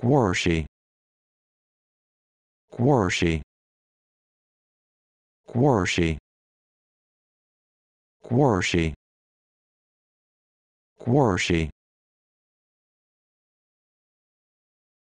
Quarshi. Quarshi. Quarshi. Quarshi. Quarshi.